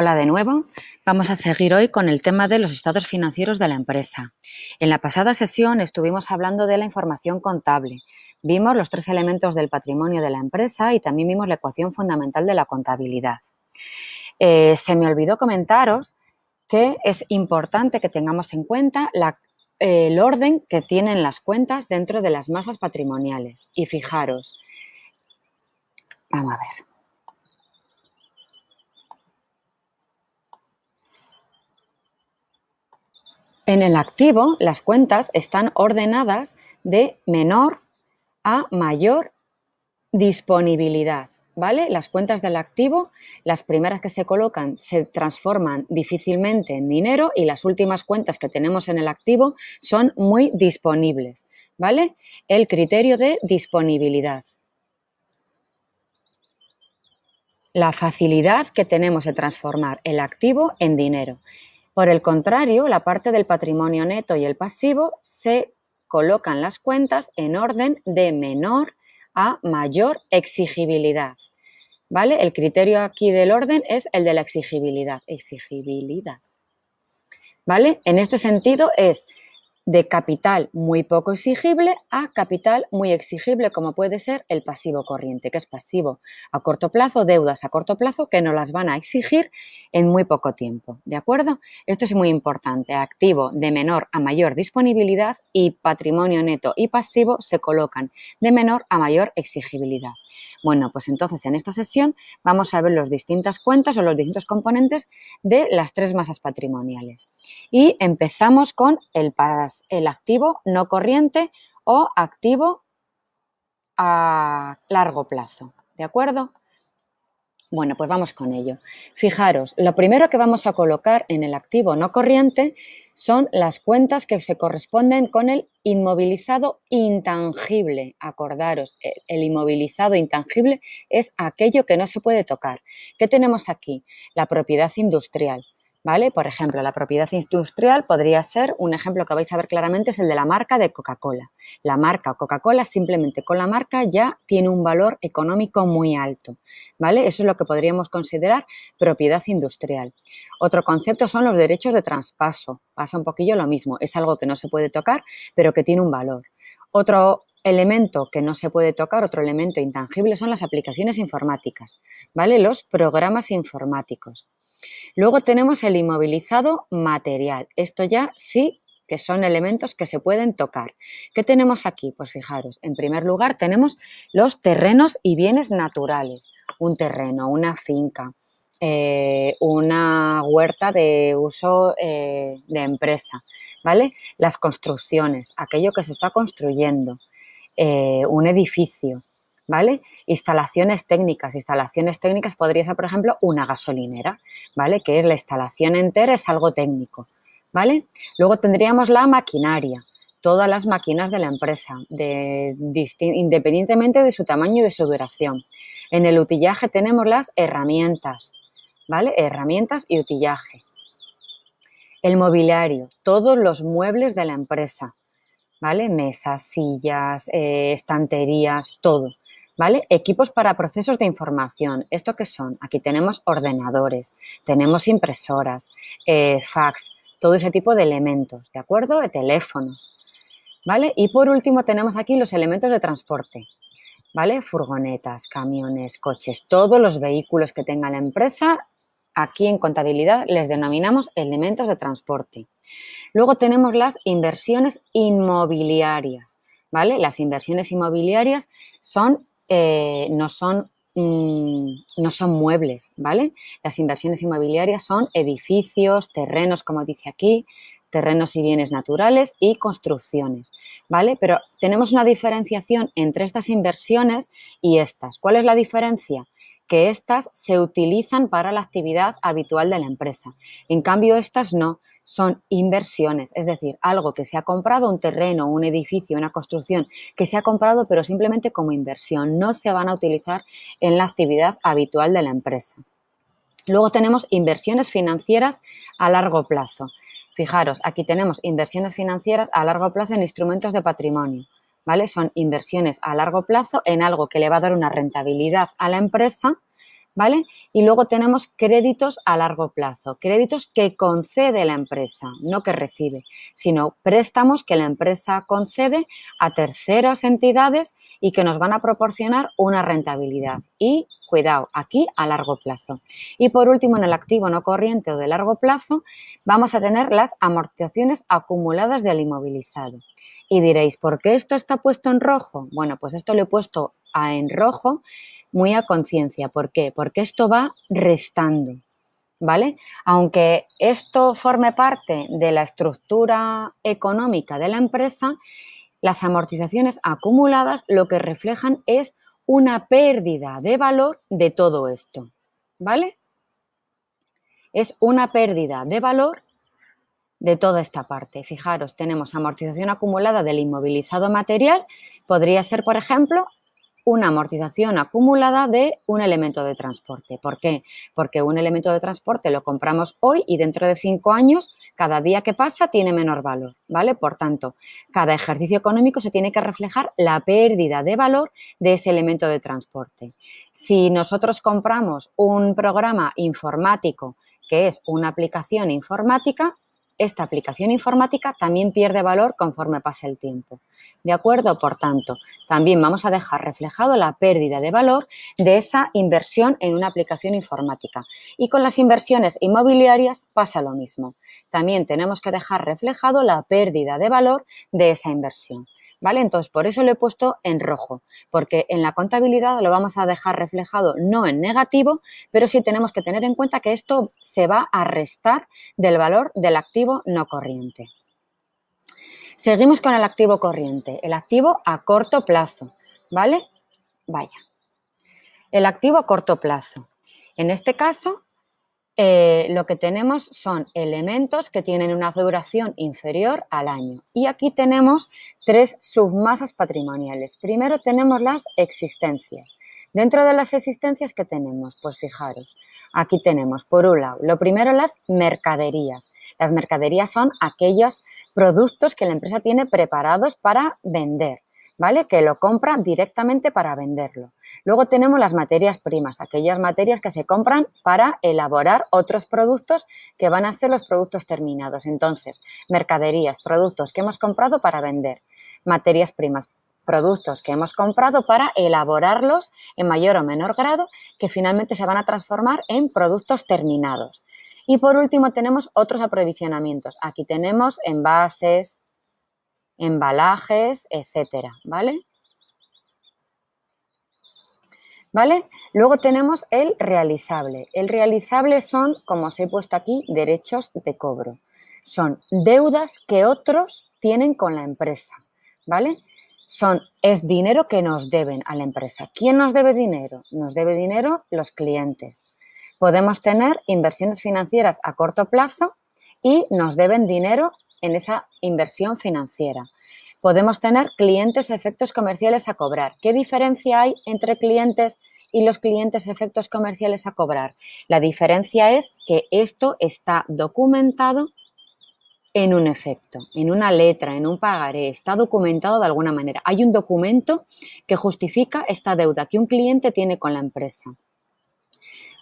Hola de nuevo. Vamos a seguir hoy con el tema de los estados financieros de la empresa. En la pasada sesión estuvimos hablando de la información contable. Vimos los tres elementos del patrimonio de la empresa y también vimos la ecuación fundamental de la contabilidad. Eh, se me olvidó comentaros que es importante que tengamos en cuenta eh, el orden que tienen las cuentas dentro de las masas patrimoniales. Y fijaros, vamos a ver. En el activo, las cuentas están ordenadas de menor a mayor disponibilidad. ¿Vale? Las cuentas del activo, las primeras que se colocan se transforman difícilmente en dinero y las últimas cuentas que tenemos en el activo son muy disponibles, ¿vale? El criterio de disponibilidad. La facilidad que tenemos de transformar el activo en dinero. Por el contrario, la parte del patrimonio neto y el pasivo se colocan las cuentas en orden de menor a mayor exigibilidad. ¿Vale? El criterio aquí del orden es el de la exigibilidad. Exigibilidad. ¿Vale? En este sentido es de capital muy poco exigible a capital muy exigible, como puede ser el pasivo corriente, que es pasivo a corto plazo, deudas a corto plazo que no las van a exigir en muy poco tiempo. ¿De acuerdo? Esto es muy importante. Activo de menor a mayor disponibilidad y patrimonio neto y pasivo se colocan de menor a mayor exigibilidad. Bueno, pues entonces en esta sesión vamos a ver las distintas cuentas o los distintos componentes de las tres masas patrimoniales. Y empezamos con el, el activo no corriente o activo a largo plazo. ¿De acuerdo? Bueno, pues vamos con ello. Fijaros, lo primero que vamos a colocar en el activo no corriente son las cuentas que se corresponden con el inmovilizado intangible. Acordaros, e, el inmovilizado intangible es aquello que no se puede tocar. ¿Qué tenemos aquí? La propiedad industrial. Por ejemplo, la propiedad industrial podría ser, un ejemplo que vais a ver claramente es el de la marca de Coca-Cola. La marca Coca-Cola simplemente con la marca ya tiene un valor económico muy alto, ¿vale? Eso es lo que podríamos considerar propiedad industrial. Otro concepto son los derechos de traspaso. Pasa un poquillo lo mismo, es algo que no se puede tocar, pero que tiene un valor. Otro elemento que no se puede tocar, otro elemento intangible son las aplicaciones informáticas, ¿vale? Los programas informáticos. Luego tenemos el inmovilizado material. Esto ya sí que son elementos que se pueden tocar. ¿Qué tenemos aquí? Pues fijaros, en primer lugar tenemos los terrenos y bienes naturales. Un terreno, una finca, eh, una huerta de uso eh, de empresa, ¿vale? Las construcciones, aquello que se está construyendo, eh, un edificio, ¿vale? Instalaciones técnicas. Instalaciones técnicas podría ser, por ejemplo, una gasolinera, ¿vale? Que es la instalación entera, es algo técnico, ¿vale? Luego tendríamos la maquinaria, todas las máquinas de la empresa, de, independientemente de su tamaño y de su duración. En el utillaje tenemos las herramientas, ¿vale? Herramientas y utillaje. El mobiliario, todos los muebles de la empresa, ¿vale? Mesas, sillas, eh, estanterías, todo. ¿vale? Equipos para procesos de información. ¿Esto qué son? Aquí tenemos ordenadores, tenemos impresoras, eh, fax, todo ese tipo de elementos, ¿de acuerdo? teléfonos, ¿vale? Y por último tenemos aquí los elementos de transporte, ¿vale? Furgonetas, camiones, coches, todos los vehículos que tenga la empresa, aquí en contabilidad les denominamos elementos de transporte. Luego tenemos las inversiones inmobiliarias, ¿vale? Las inversiones inmobiliarias son eh, no son mm, no son muebles, ¿vale? Las inversiones inmobiliarias son edificios, terrenos, como dice aquí, terrenos y bienes naturales y construcciones, ¿vale? Pero tenemos una diferenciación entre estas inversiones y estas. ¿Cuál es la diferencia? Que estas se utilizan para la actividad habitual de la empresa. En cambio, estas no son inversiones, es decir, algo que se ha comprado, un terreno, un edificio, una construcción, que se ha comprado pero simplemente como inversión, no se van a utilizar en la actividad habitual de la empresa. Luego tenemos inversiones financieras a largo plazo. Fijaros, aquí tenemos inversiones financieras a largo plazo en instrumentos de patrimonio. ¿Vale? Son inversiones a largo plazo en algo que le va a dar una rentabilidad a la empresa ¿vale? Y luego tenemos créditos a largo plazo, créditos que concede la empresa, no que recibe, sino préstamos que la empresa concede a terceras entidades y que nos van a proporcionar una rentabilidad. Y cuidado, aquí a largo plazo. Y por último, en el activo no corriente o de largo plazo, vamos a tener las amortizaciones acumuladas del inmovilizado. Y diréis, ¿por qué esto está puesto en rojo? Bueno, pues esto lo he puesto en rojo muy a conciencia. ¿Por qué? Porque esto va restando, ¿vale? Aunque esto forme parte de la estructura económica de la empresa, las amortizaciones acumuladas lo que reflejan es una pérdida de valor de todo esto, ¿vale? Es una pérdida de valor de toda esta parte. Fijaros, tenemos amortización acumulada del inmovilizado material, podría ser, por ejemplo, una amortización acumulada de un elemento de transporte. ¿Por qué? Porque un elemento de transporte lo compramos hoy y dentro de cinco años, cada día que pasa tiene menor valor, ¿vale? Por tanto, cada ejercicio económico se tiene que reflejar la pérdida de valor de ese elemento de transporte. Si nosotros compramos un programa informático, que es una aplicación informática, esta aplicación informática también pierde valor conforme pasa el tiempo. ¿De acuerdo? Por tanto, también vamos a dejar reflejado la pérdida de valor de esa inversión en una aplicación informática. Y con las inversiones inmobiliarias pasa lo mismo. También tenemos que dejar reflejado la pérdida de valor de esa inversión. ¿Vale? Entonces, por eso lo he puesto en rojo, porque en la contabilidad lo vamos a dejar reflejado no en negativo, pero sí tenemos que tener en cuenta que esto se va a restar del valor del activo no corriente. Seguimos con el activo corriente, el activo a corto plazo, ¿vale? Vaya. El activo a corto plazo. En este caso, eh, lo que tenemos son elementos que tienen una duración inferior al año. Y aquí tenemos tres submasas patrimoniales. Primero tenemos las existencias. Dentro de las existencias que tenemos, pues fijaros, aquí tenemos por un lado, lo primero las mercaderías. Las mercaderías son aquellos productos que la empresa tiene preparados para vender. ¿vale? Que lo compra directamente para venderlo. Luego tenemos las materias primas, aquellas materias que se compran para elaborar otros productos que van a ser los productos terminados. Entonces, mercaderías, productos que hemos comprado para vender, materias primas, productos que hemos comprado para elaborarlos en mayor o menor grado que finalmente se van a transformar en productos terminados. Y por último tenemos otros aprovisionamientos. Aquí tenemos envases, embalajes, etcétera, ¿vale? ¿Vale? Luego tenemos el realizable. El realizable son, como os he puesto aquí, derechos de cobro. Son deudas que otros tienen con la empresa, ¿vale? Son, es dinero que nos deben a la empresa. ¿Quién nos debe dinero? Nos debe dinero los clientes. Podemos tener inversiones financieras a corto plazo y nos deben dinero en esa inversión financiera. Podemos tener clientes efectos comerciales a cobrar. ¿Qué diferencia hay entre clientes y los clientes efectos comerciales a cobrar? La diferencia es que esto está documentado en un efecto, en una letra, en un pagaré, está documentado de alguna manera. Hay un documento que justifica esta deuda que un cliente tiene con la empresa.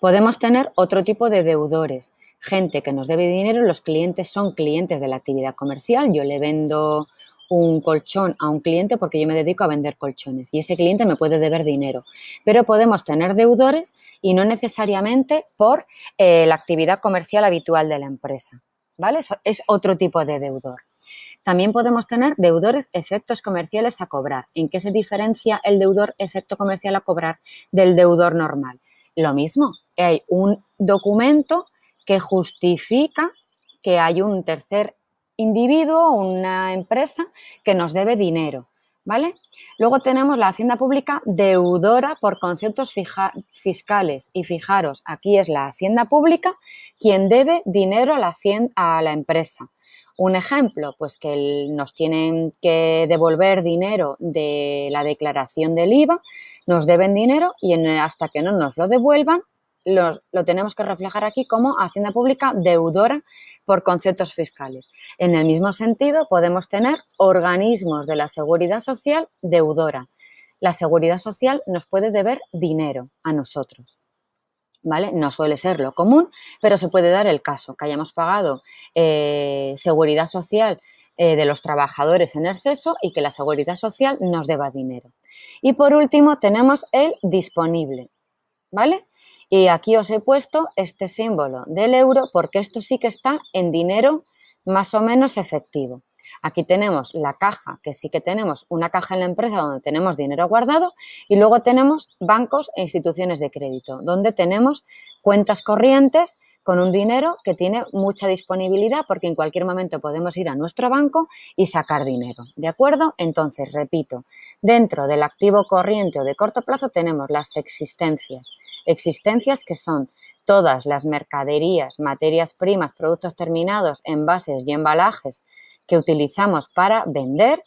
Podemos tener otro tipo de deudores gente que nos debe dinero, los clientes son clientes de la actividad comercial, yo le vendo un colchón a un cliente porque yo me dedico a vender colchones y ese cliente me puede deber dinero. Pero podemos tener deudores y no necesariamente por eh, la actividad comercial habitual de la empresa. ¿Vale? es otro tipo de deudor. También podemos tener deudores efectos comerciales a cobrar. ¿En qué se diferencia el deudor efecto comercial a cobrar del deudor normal? Lo mismo, hay un documento que justifica que hay un tercer individuo, o una empresa que nos debe dinero. ¿Vale? Luego tenemos la hacienda pública deudora por conceptos fiscales. Y fijaros, aquí es la hacienda pública quien debe dinero a la, a la empresa. Un ejemplo, pues que nos tienen que devolver dinero de la declaración del IVA, nos deben dinero y hasta que no nos lo devuelvan, lo tenemos que reflejar aquí como Hacienda Pública deudora por conceptos fiscales. En el mismo sentido, podemos tener organismos de la seguridad social deudora. La seguridad social nos puede deber dinero a nosotros. ¿Vale? No suele ser lo común, pero se puede dar el caso, que hayamos pagado eh, seguridad social eh, de los trabajadores en exceso y que la seguridad social nos deba dinero. Y por último, tenemos el disponible, ¿vale? Y aquí os he puesto este símbolo del euro porque esto sí que está en dinero más o menos efectivo. Aquí tenemos la caja, que sí que tenemos una caja en la empresa donde tenemos dinero guardado y luego tenemos bancos e instituciones de crédito, donde tenemos cuentas corrientes con un dinero que tiene mucha disponibilidad porque en cualquier momento podemos ir a nuestro banco y sacar dinero. ¿De acuerdo? Entonces, repito, dentro del activo corriente o de corto plazo tenemos las existencias. Existencias que son todas las mercaderías, materias primas, productos terminados, envases y embalajes que utilizamos para vender.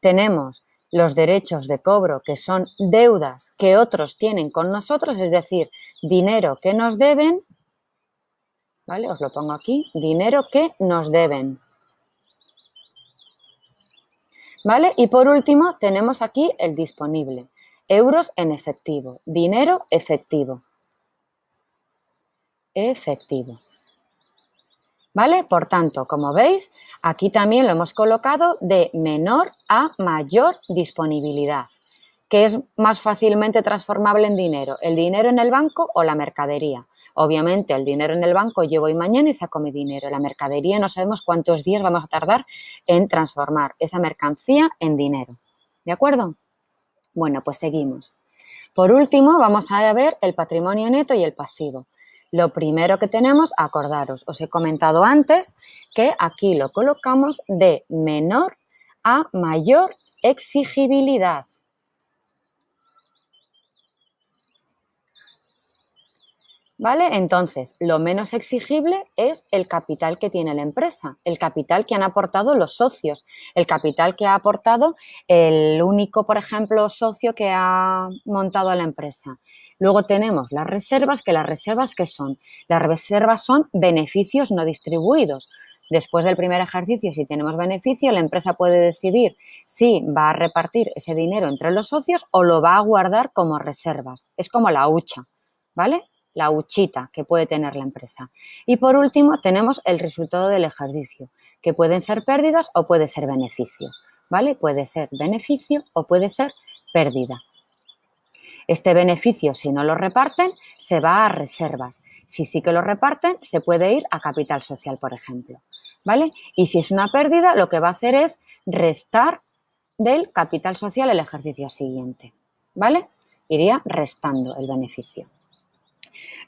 Tenemos los derechos de cobro, que son deudas que otros tienen con nosotros, es decir, dinero que nos deben ¿Vale? Os lo pongo aquí. Dinero que nos deben. ¿Vale? Y por último, tenemos aquí el disponible. Euros en efectivo. Dinero efectivo. Efectivo. ¿Vale? Por tanto, como veis, aquí también lo hemos colocado de menor a mayor disponibilidad. ¿Qué es más fácilmente transformable en dinero, el dinero en el banco o la mercadería. Obviamente, el dinero en el banco yo voy mañana y saco mi dinero. La mercadería no sabemos cuántos días vamos a tardar en transformar esa mercancía en dinero. ¿De acuerdo? Bueno, pues seguimos. Por último, vamos a ver el patrimonio neto y el pasivo. Lo primero que tenemos, acordaros, os he comentado antes que aquí lo colocamos de menor a mayor exigibilidad. ¿Vale? Entonces, lo menos exigible es el capital que tiene la empresa, el capital que han aportado los socios, el capital que ha aportado el único, por ejemplo, socio que ha montado a la empresa. Luego tenemos las reservas, que las reservas que son? Las reservas son beneficios no distribuidos. Después del primer ejercicio, si tenemos beneficio, la empresa puede decidir si va a repartir ese dinero entre los socios o lo va a guardar como reservas. Es como la hucha, ¿vale? la huchita que puede tener la empresa. Y por último, tenemos el resultado del ejercicio, que pueden ser pérdidas o puede ser beneficio. ¿Vale? Puede ser beneficio o puede ser pérdida. Este beneficio, si no lo reparten, se va a reservas. Si sí que lo reparten, se puede ir a capital social, por ejemplo. ¿Vale? Y si es una pérdida, lo que va a hacer es restar del capital social el ejercicio siguiente. ¿Vale? Iría restando el beneficio.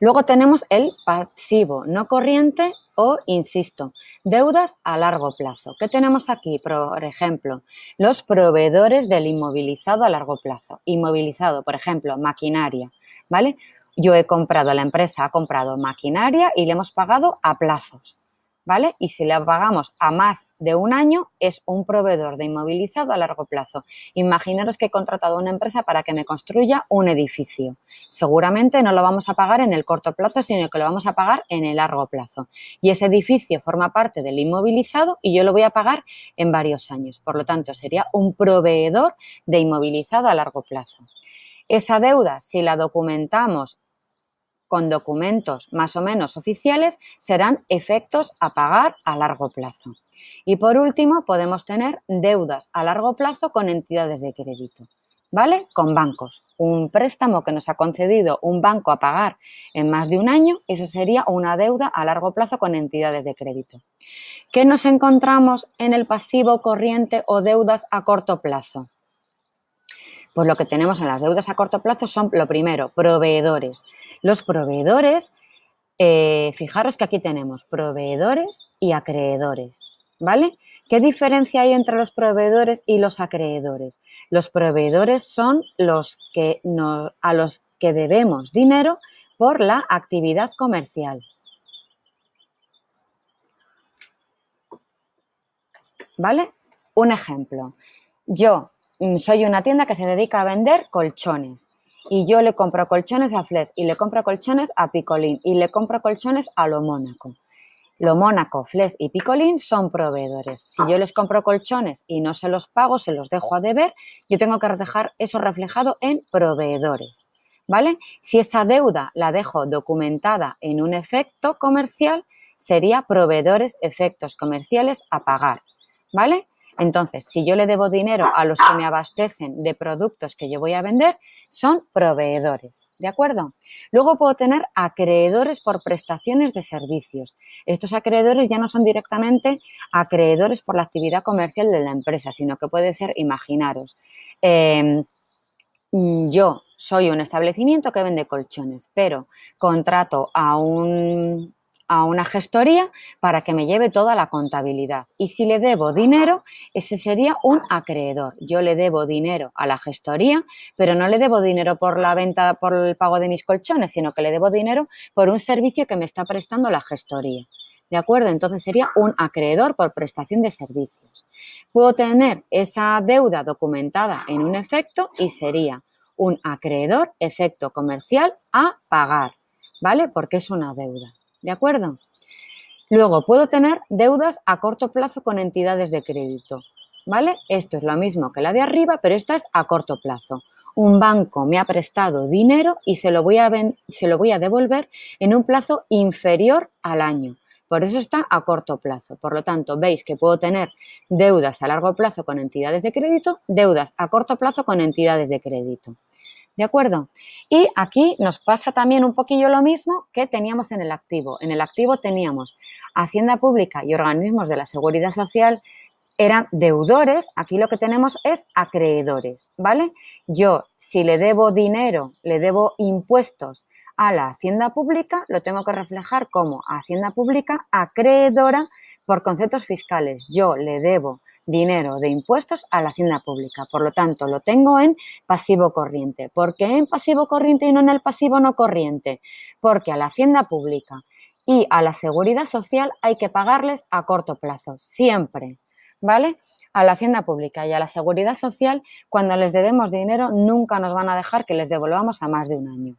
Luego tenemos el pasivo no corriente o, insisto, deudas a largo plazo. ¿Qué tenemos aquí? Por ejemplo, los proveedores del inmovilizado a largo plazo. Inmovilizado, por ejemplo, maquinaria, ¿vale? Yo he comprado, la empresa ha comprado maquinaria y le hemos pagado a plazos. ¿vale? Y si la pagamos a más de un año, es un proveedor de inmovilizado a largo plazo. Imaginaros que he contratado a una empresa para que me construya un edificio. Seguramente no lo vamos a pagar en el corto plazo, sino que lo vamos a pagar en el largo plazo. Y ese edificio forma parte del inmovilizado y yo lo voy a pagar en varios años. Por lo tanto, sería un proveedor de inmovilizado a largo plazo. Esa deuda, si la documentamos con documentos más o menos oficiales serán efectos a pagar a largo plazo. Y por último, podemos tener deudas a largo plazo con entidades de crédito. ¿Vale? Con bancos. Un préstamo que nos ha concedido un banco a pagar en más de un año, eso sería una deuda a largo plazo con entidades de crédito. ¿Qué nos encontramos en el pasivo corriente o deudas a corto plazo? Pues lo que tenemos en las deudas a corto plazo son, lo primero, proveedores. Los proveedores, eh, fijaros que aquí tenemos proveedores y acreedores, ¿vale? ¿Qué diferencia hay entre los proveedores y los acreedores? Los proveedores son los que a los que debemos dinero por la actividad comercial. ¿Vale? Un ejemplo. Yo Mm, soy una tienda que se dedica a vender colchones y yo le compro colchones a Fles y le compro colchones a Picolín y le compro colchones a Lo Mónaco. Lo Mónaco, Fles y Picolín son proveedores. Si yo les compro colchones y no se los pago, se los dejo a deber, yo tengo que dejar eso reflejado en proveedores. ¿Vale? Si esa deuda la dejo documentada en un efecto comercial, sería proveedores efectos comerciales a pagar. ¿Vale? Entonces, si yo le debo dinero a los que me abastecen de productos que yo voy a vender, son proveedores, ¿de acuerdo? Luego puedo tener acreedores por prestaciones de servicios. Estos acreedores ya no son directamente acreedores por la actividad comercial de la empresa, sino que puede ser, imaginaros, em, yo soy un establecimiento que vende colchones, pero contrato a un a una gestoría para que me lleve toda la contabilidad. Y si le debo dinero, ese sería un acreedor. Yo le debo dinero a la gestoría, pero no le debo dinero por la venta, por el pago de mis colchones, sino que le debo dinero por un servicio que me está prestando la gestoría. ¿De acuerdo? Entonces sería un acreedor por prestación de servicios. Puedo tener esa deuda documentada en un efecto y sería un acreedor efecto comercial a pagar, ¿vale? Porque es una deuda. ¿De acuerdo? Luego, puedo tener deudas a corto plazo con entidades de crédito. ¿Vale? Esto es lo mismo que la de arriba, pero esta es a corto plazo. Un banco me ha prestado dinero y se lo voy a, se lo voy a devolver en un plazo inferior al año. Por eso está a corto plazo. Por lo tanto, veis que puedo tener deudas a largo plazo con entidades de crédito, deudas a corto plazo con entidades de crédito. ¿De acuerdo? Y aquí nos pasa también un poquillo lo mismo que teníamos en el activo. En el activo teníamos Hacienda Pública y organismos de la Seguridad Social eran deudores, aquí lo que tenemos es acreedores, ¿vale? Yo, si le debo dinero, le debo impuestos a la Hacienda Pública, lo tengo que reflejar como Hacienda Pública acreedora por conceptos fiscales. Yo le debo dinero de impuestos a la hacienda pública. Por lo tanto, lo tengo en pasivo corriente. ¿Por qué en pasivo corriente y no en el pasivo no corriente? Porque a la hacienda pública y a la seguridad social hay que pagarles a corto plazo, siempre. ¿Vale? A la hacienda pública y a la seguridad social, cuando les debemos dinero, nunca nos van a dejar que les devolvamos a más de un año.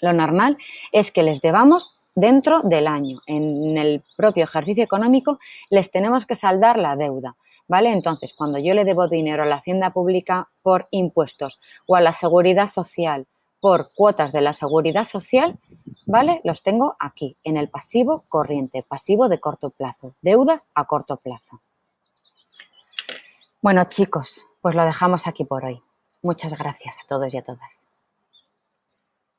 Lo normal es que les debamos dentro del año. En el propio ejercicio económico les tenemos que saldar la deuda. ¿vale? Entonces, cuando yo le debo dinero a la hacienda pública por impuestos o a la seguridad social por cuotas de la seguridad social, ¿vale? Los tengo aquí, en el pasivo corriente, pasivo de corto plazo, deudas a corto plazo. Bueno, chicos, pues lo dejamos aquí por hoy. Muchas gracias a todos y a todas.